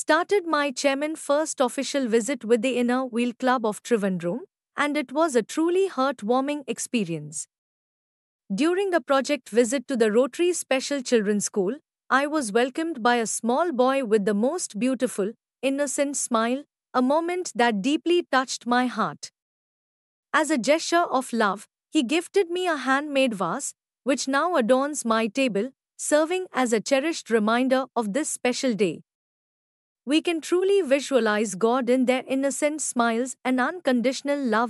started my chairman first official visit with the Inner Wheel Club of Trivandrum, and it was a truly heartwarming experience. During a project visit to the Rotary Special Children's School, I was welcomed by a small boy with the most beautiful, innocent smile, a moment that deeply touched my heart. As a gesture of love, he gifted me a handmade vase, which now adorns my table, serving as a cherished reminder of this special day we can truly visualize God in their innocent smiles and unconditional love